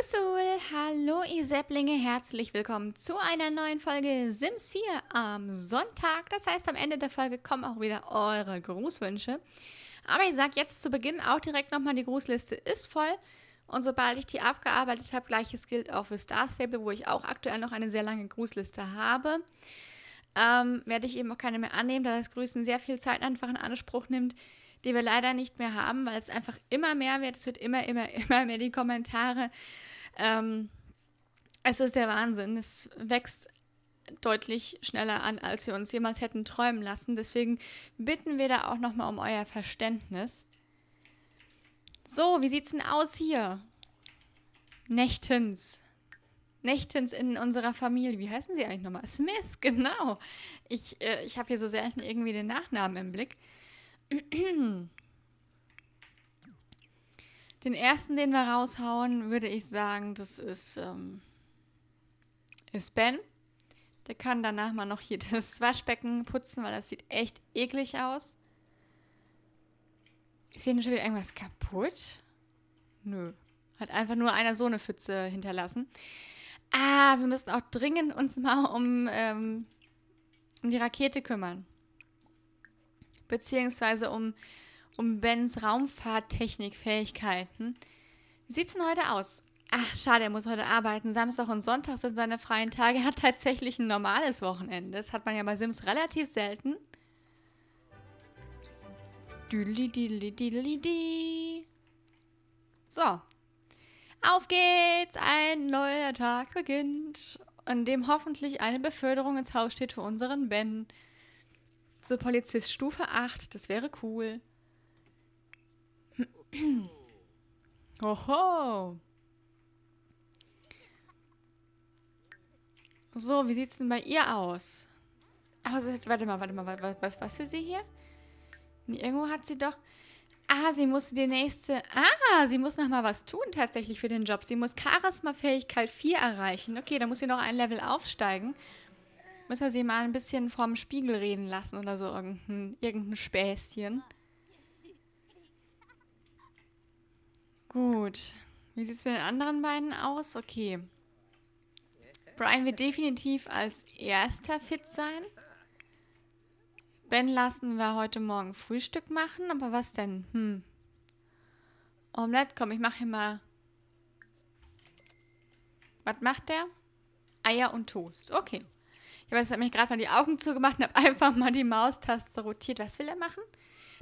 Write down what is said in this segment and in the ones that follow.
Tschüssul, hallo ihr Sepplinge, herzlich willkommen zu einer neuen Folge Sims 4 am Sonntag. Das heißt, am Ende der Folge kommen auch wieder eure Grußwünsche. Aber ich sage jetzt zu Beginn auch direkt nochmal, die Grußliste ist voll. Und sobald ich die abgearbeitet habe, gleiches gilt auch für Star Stable, wo ich auch aktuell noch eine sehr lange Grußliste habe, ähm, werde ich eben auch keine mehr annehmen, da das Grüßen sehr viel Zeit einfach in Anspruch nimmt die wir leider nicht mehr haben, weil es einfach immer mehr wird. Es wird immer, immer, immer mehr die Kommentare ähm, es ist der Wahnsinn. Es wächst deutlich schneller an, als wir uns jemals hätten träumen lassen. Deswegen bitten wir da auch nochmal um euer Verständnis. So, wie sieht's denn aus hier? Nächtens. Nächtens in unserer Familie. Wie heißen sie eigentlich nochmal? Smith, genau. Ich, äh, ich habe hier so selten irgendwie den Nachnamen im Blick. Den ersten, den wir raushauen, würde ich sagen, das ist, ähm, ist Ben. Der kann danach mal noch hier das Waschbecken putzen, weil das sieht echt eklig aus. Ist hier schon wieder irgendwas kaputt? Nö. Hat einfach nur einer so eine Pfütze hinterlassen. Ah, wir müssen auch dringend uns mal um, ähm, um die Rakete kümmern. Beziehungsweise um um Bens Raumfahrttechnikfähigkeiten. Wie sieht's denn heute aus? Ach, schade, er muss heute arbeiten. Samstag und Sonntag sind seine freien Tage. Er hat tatsächlich ein normales Wochenende. Das hat man ja bei Sims relativ selten. So. Auf geht's! Ein neuer Tag beginnt, an dem hoffentlich eine Beförderung ins Haus steht für unseren Ben. Zur Polizist Stufe 8, das wäre cool. Oho. So, wie sieht's denn bei ihr aus? Also, warte mal, warte mal, was, was, was will sie hier? Irgendwo hat sie doch... Ah, sie muss die nächste... Ah, sie muss noch mal was tun tatsächlich für den Job. Sie muss Charisma-Fähigkeit 4 erreichen. Okay, da muss sie noch ein Level aufsteigen. Müssen wir sie mal ein bisschen vorm Spiegel reden lassen oder so. Irgendein, irgendein Späßchen. Gut. Wie sieht es mit den anderen beiden aus? Okay. Brian wird definitiv als erster fit sein. Ben lassen wir heute Morgen Frühstück machen, aber was denn? Hm. Omelette, komm, ich mache hier mal... Was macht der? Eier und Toast. Okay. Ich habe jetzt mich gerade mal die Augen zugemacht und habe einfach mal die Maustaste rotiert. Was will er machen?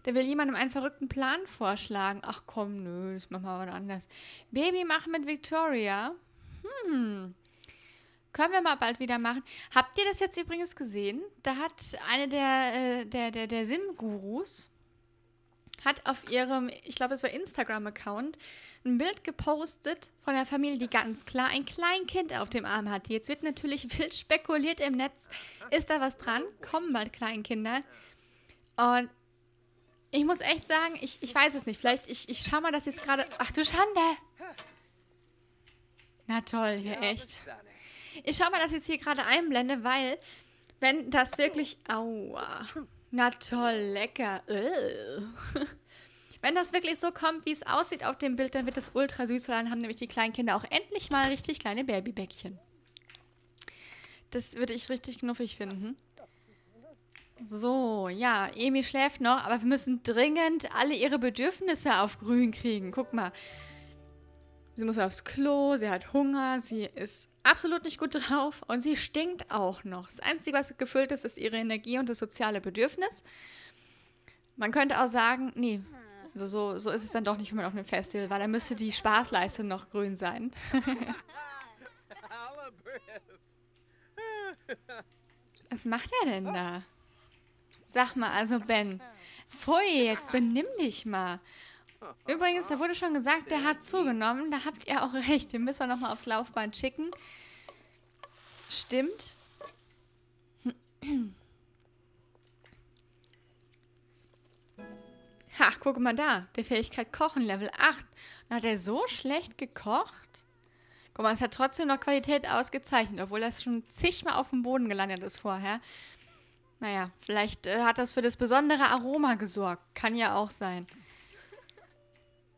Der will jemandem einen verrückten Plan vorschlagen. Ach komm, nö, das machen wir mal anders. Baby machen mit Victoria. Hm. Können wir mal bald wieder machen. Habt ihr das jetzt übrigens gesehen? Da hat eine der, äh, der, der, der Sim-Gurus hat auf ihrem, ich glaube, es war Instagram-Account, ein Bild gepostet von einer Familie, die ganz klar ein Kleinkind auf dem Arm hat. Jetzt wird natürlich wild spekuliert im Netz. Ist da was dran? Kommen bald Kleinkinder. Und ich muss echt sagen, ich, ich weiß es nicht. Vielleicht, ich, ich schau mal, dass ich es gerade... Ach du Schande! Na toll, hier echt. Ich schau mal, dass ich es hier gerade einblende, weil wenn das wirklich... Aua. Na toll, lecker. Äh. Wenn das wirklich so kommt, wie es aussieht auf dem Bild, dann wird das ultra süß, weil dann haben nämlich die kleinen Kinder auch endlich mal richtig kleine Babybäckchen. Das würde ich richtig knuffig finden. So, ja, Emi schläft noch, aber wir müssen dringend alle ihre Bedürfnisse auf grün kriegen. Guck mal. Sie muss aufs Klo, sie hat Hunger, sie ist absolut nicht gut drauf und sie stinkt auch noch. Das Einzige, was gefüllt ist, ist ihre Energie und das soziale Bedürfnis. Man könnte auch sagen, nee, also so, so ist es dann doch nicht, wenn man auf einem Festival war. Dann müsste die Spaßleiste noch grün sein. was macht er denn da? Sag mal, also Ben, pfui, jetzt benimm dich mal. Übrigens, da wurde schon gesagt, der hat zugenommen. Da habt ihr auch recht. Den müssen wir nochmal aufs Laufband schicken. Stimmt. Ha, guck mal da. Der Fähigkeit Kochen, Level 8. Und hat er so schlecht gekocht? Guck mal, es hat trotzdem noch Qualität ausgezeichnet, obwohl er schon zigmal auf dem Boden gelandet ist vorher. Naja, vielleicht äh, hat das für das besondere Aroma gesorgt. Kann ja auch sein.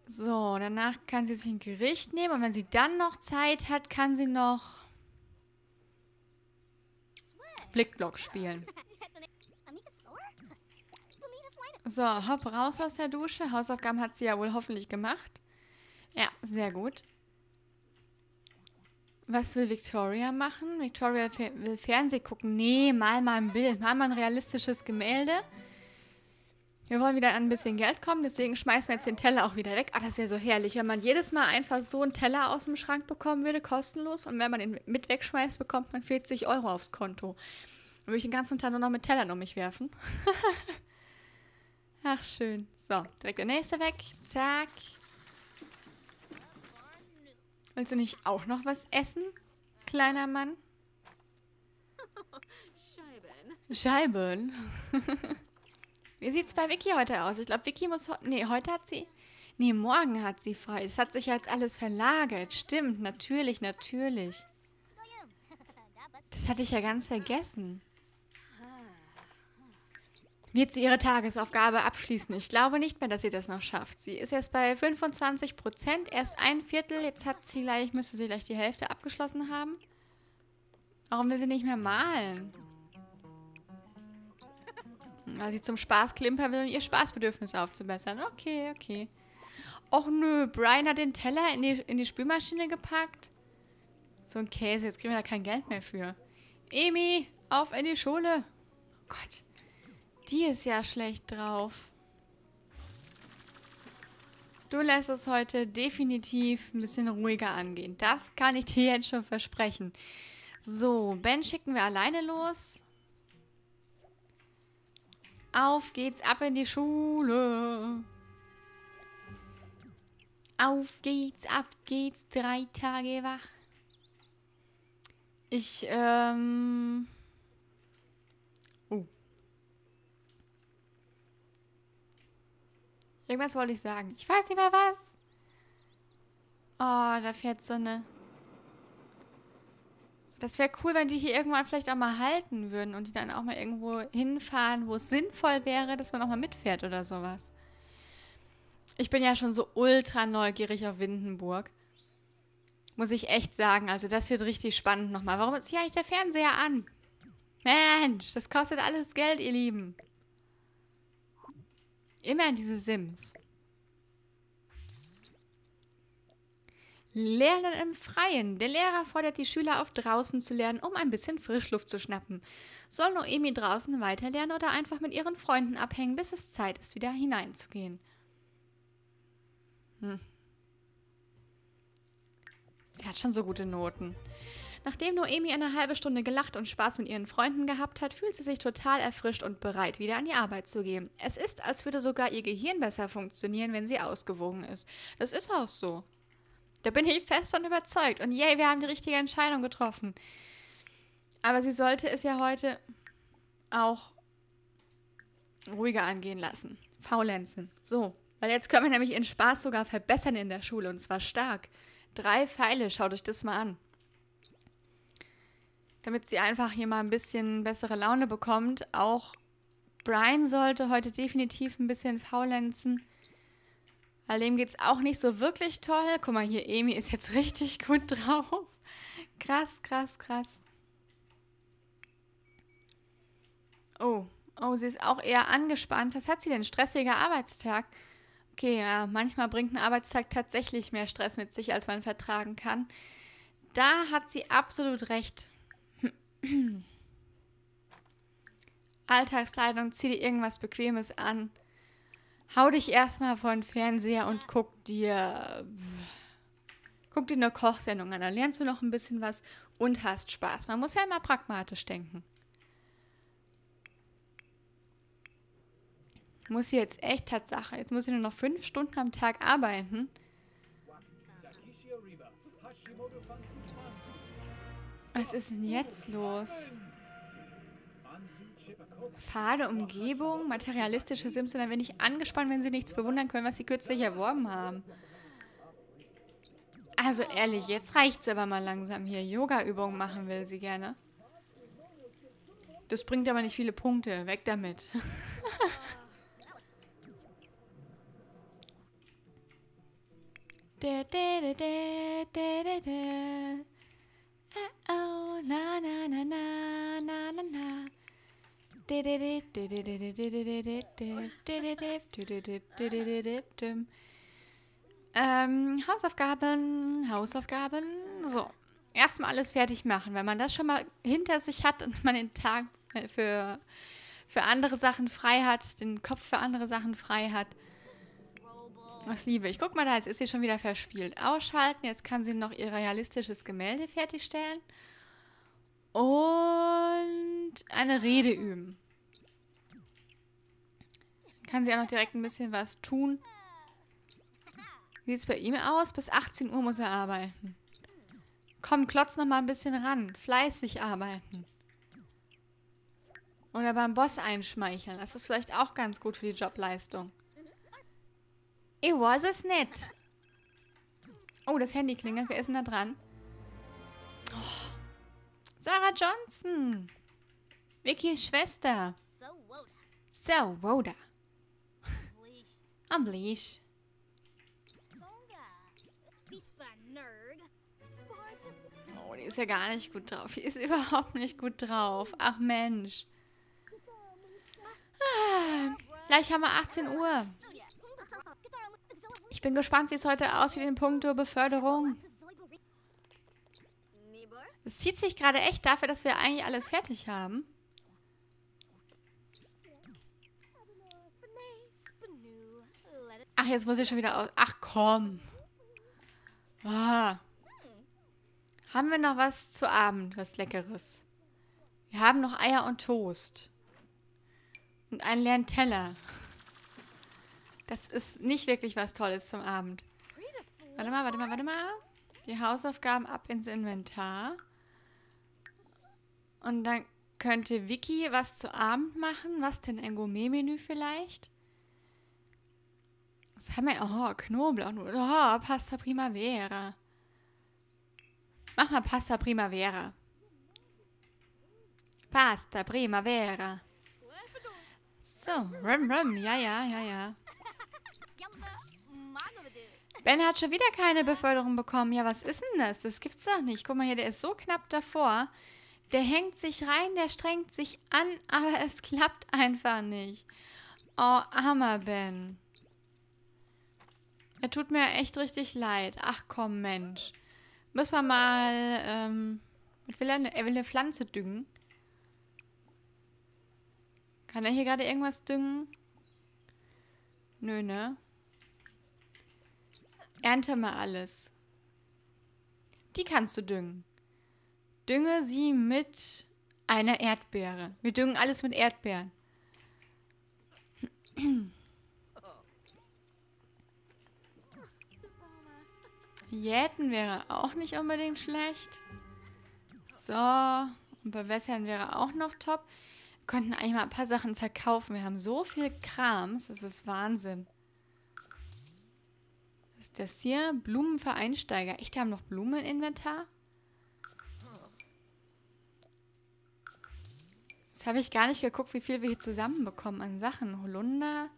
So, danach kann sie sich ein Gericht nehmen und wenn sie dann noch Zeit hat, kann sie noch Blickblock spielen. So, hopp raus aus der Dusche. Hausaufgaben hat sie ja wohl hoffentlich gemacht. Ja, sehr gut. Was will Victoria machen? Victoria will Fernsehen gucken. Nee, mal mal ein Bild, mal mal ein realistisches Gemälde. Wir wollen wieder an ein bisschen Geld kommen, deswegen schmeißen wir jetzt den Teller auch wieder weg. Ah, das wäre so herrlich, wenn man jedes Mal einfach so einen Teller aus dem Schrank bekommen würde, kostenlos. Und wenn man ihn mit wegschmeißt, bekommt man 40 Euro aufs Konto. Dann würde ich den ganzen Tag nur noch mit Tellern um mich werfen. Ach, schön. So, direkt der nächste weg. Zack. Willst du nicht auch noch was essen, kleiner Mann? Scheiben. Scheiben. Wie sieht's bei Vicky heute aus? Ich glaube, Vicky muss... Nee, heute hat sie... Nee, morgen hat sie frei. Es hat sich jetzt alles verlagert. Stimmt, natürlich, natürlich. Das hatte ich ja ganz vergessen wird sie ihre Tagesaufgabe abschließen. Ich glaube nicht mehr, dass sie das noch schafft. Sie ist erst bei 25 Prozent, erst ein Viertel. Jetzt hat sie gleich, müsste sie gleich die Hälfte abgeschlossen haben. Warum will sie nicht mehr malen? Weil sie zum Spaß klimpern will, um ihr Spaßbedürfnis aufzubessern. Okay, okay. Och nö, Brian hat den Teller in die, in die Spülmaschine gepackt. So ein Käse, jetzt kriegen wir da kein Geld mehr für. Emi, auf in die Schule. Oh Gott die ist ja schlecht drauf. Du lässt es heute definitiv ein bisschen ruhiger angehen. Das kann ich dir jetzt schon versprechen. So, Ben schicken wir alleine los. Auf geht's, ab in die Schule. Auf geht's, ab geht's, drei Tage wach. Ich, ähm... Irgendwas wollte ich sagen. Ich weiß nicht mehr was. Oh, da fährt so eine... Das wäre cool, wenn die hier irgendwann vielleicht auch mal halten würden und die dann auch mal irgendwo hinfahren, wo es sinnvoll wäre, dass man auch mal mitfährt oder sowas. Ich bin ja schon so ultra neugierig auf Windenburg. Muss ich echt sagen. Also das wird richtig spannend nochmal. Warum ist hier eigentlich der Fernseher an? Mensch, das kostet alles Geld, ihr Lieben. Immer diese Sims. Lernen im Freien. Der Lehrer fordert die Schüler auf, draußen zu lernen, um ein bisschen Frischluft zu schnappen. Soll Noemi draußen weiterlernen oder einfach mit ihren Freunden abhängen, bis es Zeit ist, wieder hineinzugehen? Hm. Sie hat schon so gute Noten. Nachdem Noemi eine halbe Stunde gelacht und Spaß mit ihren Freunden gehabt hat, fühlt sie sich total erfrischt und bereit, wieder an die Arbeit zu gehen. Es ist, als würde sogar ihr Gehirn besser funktionieren, wenn sie ausgewogen ist. Das ist auch so. Da bin ich fest und überzeugt. Und yay, wir haben die richtige Entscheidung getroffen. Aber sie sollte es ja heute auch ruhiger angehen lassen. Faulenzen. So, weil jetzt können wir nämlich ihren Spaß sogar verbessern in der Schule und zwar stark. Drei Pfeile, schaut euch das mal an damit sie einfach hier mal ein bisschen bessere Laune bekommt. Auch Brian sollte heute definitiv ein bisschen faulenzen. Weil dem geht es auch nicht so wirklich toll. Guck mal, hier, Amy ist jetzt richtig gut drauf. Krass, krass, krass. Oh, oh, sie ist auch eher angespannt. Was hat sie denn? Stressiger Arbeitstag. Okay, ja, manchmal bringt ein Arbeitstag tatsächlich mehr Stress mit sich, als man vertragen kann. Da hat sie absolut recht. Alltagskleidung, zieh dir irgendwas Bequemes an. Hau dich erstmal vor den Fernseher und guck dir. Guck dir eine Kochsendung an. Dann lernst du noch ein bisschen was und hast Spaß. Man muss ja immer pragmatisch denken. Muss jetzt echt Tatsache. Jetzt muss ich nur noch fünf Stunden am Tag arbeiten. Was ist denn jetzt los? Fade Umgebung, materialistische Sims dann bin ich angespannt, wenn sie nichts bewundern können, was sie kürzlich erworben haben. Also ehrlich, jetzt reicht's aber mal langsam hier. Yoga-Übungen machen will sie gerne. Das bringt aber nicht viele Punkte. Weg damit. da, da, da, da, da, da. Ähm, Hausaufgaben, Hausaufgaben. So, erstmal alles fertig machen. Wenn man das schon mal hinter sich hat und man den Tag für, für andere Sachen frei hat, den Kopf für andere Sachen frei hat. Was liebe ich. Guck mal da, jetzt ist sie schon wieder verspielt. Ausschalten, jetzt kann sie noch ihr realistisches Gemälde fertigstellen. Und eine Rede üben. Kann sie auch noch direkt ein bisschen was tun. Wie sieht es bei ihm aus? Bis 18 Uhr muss er arbeiten. Komm, klotz noch mal ein bisschen ran. Fleißig arbeiten. Oder beim Boss einschmeicheln. Das ist vielleicht auch ganz gut für die Jobleistung. Ich was es nicht. Oh, das Handy klingelt. Wer ist denn da dran? Sarah Johnson. Vickys Schwester. So, Woda. Am Leash. Oh, die ist ja gar nicht gut drauf. Die ist überhaupt nicht gut drauf. Ach Mensch. Ah, gleich haben wir 18 Uhr. Oh, ich bin gespannt, wie es heute aussieht in puncto Beförderung. Es zieht sich gerade echt dafür, dass wir eigentlich alles fertig haben. Ach, jetzt muss ich schon wieder aus... Ach, komm. Ah. Haben wir noch was zu Abend, was Leckeres? Wir haben noch Eier und Toast. Und einen leeren Teller. Das ist nicht wirklich was Tolles zum Abend. Warte mal, warte mal, warte mal. Die Hausaufgaben ab ins Inventar. Und dann könnte Vicky was zu Abend machen. Was denn? Ein Gourmet-Menü vielleicht? Was haben wir? Oh, Knoblauch. Oh, Pasta Primavera. Mach mal Pasta Primavera. Pasta Primavera. So, rum, rum. Ja, ja, ja, ja. Ben hat schon wieder keine Beförderung bekommen. Ja, was ist denn das? Das gibt's doch nicht. Guck mal hier, der ist so knapp davor. Der hängt sich rein, der strengt sich an, aber es klappt einfach nicht. Oh, armer Ben. Er tut mir echt richtig leid. Ach komm, Mensch. Müssen wir mal... Ähm, will er, eine, er will eine Pflanze düngen. Kann er hier gerade irgendwas düngen? Nö, ne? Ernte mal alles. Die kannst du düngen. Dünge sie mit einer Erdbeere. Wir düngen alles mit Erdbeeren. Jäten wäre auch nicht unbedingt schlecht. So. Und bewässern wäre auch noch top. Wir könnten eigentlich mal ein paar Sachen verkaufen. Wir haben so viel Krams. Das ist Wahnsinn. Was ist das hier? Blumen für Einsteiger. Echt, da haben noch Blumen im Inventar? Jetzt habe ich gar nicht geguckt, wie viel wir hier zusammenbekommen an Sachen. Holunder,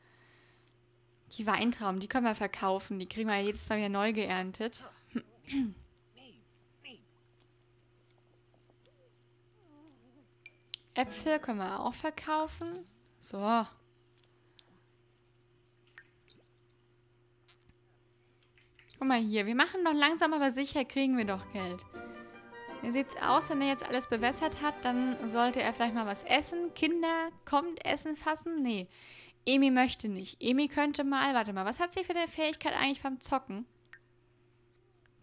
die Weintrauben, die können wir verkaufen. Die kriegen wir jedes Mal wieder neu geerntet. Äpfel können wir auch verkaufen. So. Guck mal hier, wir machen doch langsam aber sicher, kriegen wir doch Geld. Wie sieht es aus, wenn er jetzt alles bewässert hat? Dann sollte er vielleicht mal was essen. Kinder, kommt Essen fassen? Nee. Emi möchte nicht. Emi könnte mal, warte mal, was hat sie für eine Fähigkeit eigentlich beim Zocken?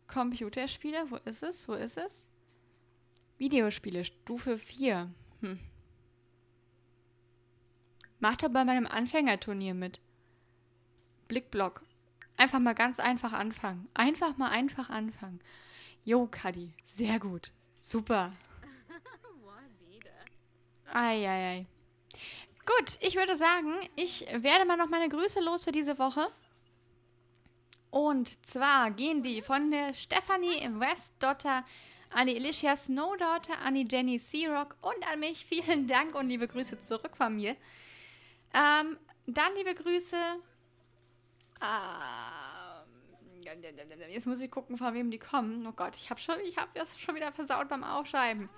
Computerspiele, wo ist es? Wo ist es? Videospiele, Stufe 4. Hm. Mach doch bei meinem Anfängerturnier mit. Blickblock. Einfach mal ganz einfach anfangen. Einfach mal einfach anfangen. Jo, Kadi. Sehr gut. Super. Eieiei. Gut, ich würde sagen, ich werde mal noch meine Grüße los für diese Woche. Und zwar gehen die von der Stephanie Westdotter, an die Alicia Snowdaughter, an die Jenny Searock und an mich. Vielen Dank und liebe Grüße zurück von mir. Ähm, dann liebe Grüße. Ah. Jetzt muss ich gucken, von wem die kommen. Oh Gott, ich habe schon, ich das schon wieder versaut beim Aufschreiben.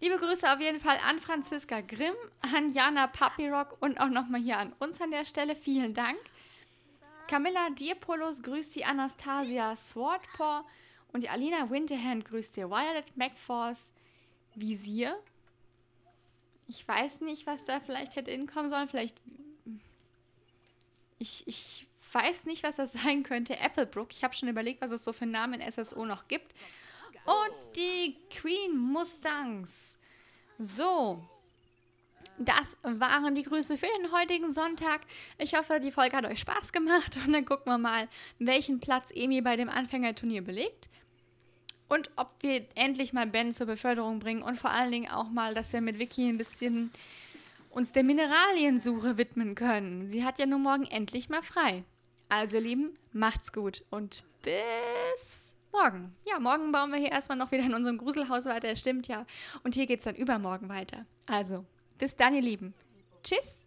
Liebe Grüße auf jeden Fall an Franziska Grimm, an Jana Papirock und auch nochmal hier an uns an der Stelle. Vielen Dank. Camilla Dierpolos grüßt die Anastasia Swordpaw und die Alina Winterhand grüßt die Violet McForce Visier. Ich weiß nicht, was da vielleicht hätte hinkommen sollen. Vielleicht. Ich, ich weiß nicht, was das sein könnte. Applebrook. Ich habe schon überlegt, was es so für Namen in SSO noch gibt. Und die Queen Mustangs. So. Das waren die Grüße für den heutigen Sonntag. Ich hoffe, die Folge hat euch Spaß gemacht und dann gucken wir mal, welchen Platz Emi bei dem Anfängerturnier belegt und ob wir endlich mal Ben zur Beförderung bringen und vor allen Dingen auch mal, dass wir mit Vicky ein bisschen uns der Mineraliensuche widmen können. Sie hat ja nun morgen endlich mal frei. Also, ihr Lieben, macht's gut und bis morgen. Ja, morgen bauen wir hier erstmal noch wieder in unserem Gruselhaus weiter, stimmt ja. Und hier geht's dann übermorgen weiter. Also, bis dann, ihr Lieben. Tschüss.